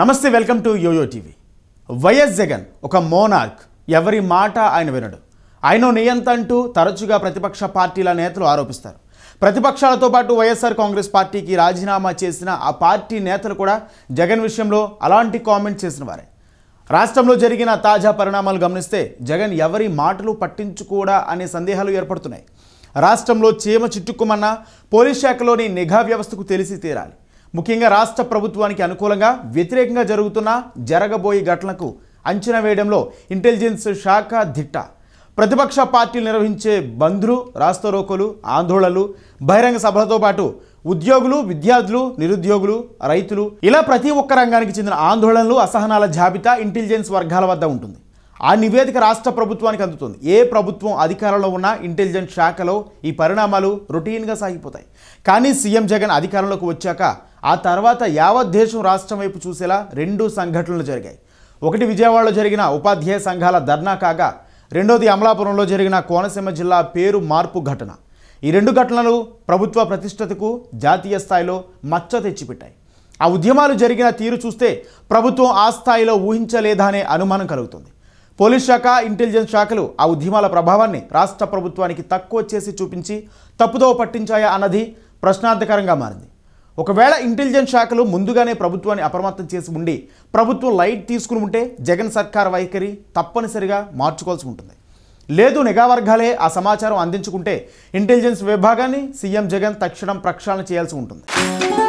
నమస్తే welcome to YoYo TV YS Jagan ఒక monarch ఎవరి మాట ఆయన వినడు ఆయన నియంత అంటూ తరచుగా ప్రతిపక్ష పార్టీల నేతలు ఆరోపిస్తారు ప్రతిపక్షాలతో పాటు వైఎస్ఆర్ కాంగ్రెస్ పార్టీకి రాజీనామా చేసిన ఆ పార్టీ నేతలు కూడా జగన్ విషయంలో అలాంటి కామెంట్ చేసిన వారే రాష్ట్రంలో జరిగిన తాజా పరిణామాలు గమనిస్తే జగన్ ఎవరి మాటలు పట్టించుకోడా అనే సందేహాలు ఏర్పడుతున్నాయి రాష్ట్రంలో చీమ చిట్టుకుమన్నా పోలీస్ శాఖలోని నిఘా వ్యవస్థకు తెలిసి తీరాలి ముఖ్యంగా రాష్ట్ర ప్రభుత్వానికి అనుకూలంగా వ్యతిరేకంగా జరుగుతున్న జరగబోయే ఘటనకు అంచనా వేయడంలో ఇంటెలిజెన్స్ శాఖ దిట్ట ప్రతిపక్ష పార్టీలు నిర్వహించే బంద్లు రాస్తారోకోలు ఆందోళనలు బహిరంగ సభలతో పాటు ఉద్యోగులు విద్యార్థులు నిరుద్యోగులు రైతులు ఇలా ప్రతి ఒక్క రంగానికి చెందిన ఆందోళనలు అసహనాల జాబితా ఇంటెలిజెన్స్ వర్గాల వద్ద ఉంటుంది ఆ నివేదిక రాష్ట్ర ప్రభుత్వానికి అందుతుంది ఏ ప్రభుత్వం అధికారంలో ఉన్నా ఇంటెలిజెన్స్ శాఖలో ఈ పరిణామాలు రొటీన్గా సాగిపోతాయి కానీ సీఎం జగన్ అధికారంలోకి వచ్చాక ఆ తర్వాత యావత్ దేశం రాష్ట్రం వైపు చూసేలా రెండు సంఘటనలు జరిగాయి ఒకటి విజయవాడలో జరిగిన ఉపాధ్యాయ సంఘాల ధర్నా కాగా రెండోది అమలాపురంలో జరిగిన కోనసీమ జిల్లా పేరు మార్పు ఘటన ఈ రెండు ఘటనలు ప్రభుత్వ ప్రతిష్టతకు జాతీయ స్థాయిలో మచ్చ తెచ్చిపెట్టాయి ఆ ఉద్యమాలు జరిగిన తీరు చూస్తే ప్రభుత్వం ఆ స్థాయిలో ఊహించలేదా అనే అనుమానం కలుగుతుంది పోలీస్ శాఖ ఇంటెలిజెన్స్ శాఖలు ఆ ఉద్యమాల ప్రభావాన్ని రాష్ట్ర ప్రభుత్వానికి తక్కువ చేసి చూపించి తప్పుదోవ పట్టించాయా అన్నది ప్రశ్నార్థకరంగా మారింది ఒకవేళ ఇంటెలిజెన్స్ శాఖలు ముందుగానే ప్రభుత్వాన్ని అప్రమత్తం చేసి ఉండి ప్రభుత్వం లైట్ తీసుకుని ఉంటే జగన్ సర్కార్ వైఖరి తప్పనిసరిగా మార్చుకోవాల్సి ఉంటుంది లేదు నిఘా వర్గాలే ఆ సమాచారం అందించుకుంటే ఇంటెలిజెన్స్ విభాగాన్ని సీఎం జగన్ తక్షణం ప్రక్షాళన చేయాల్సి ఉంటుంది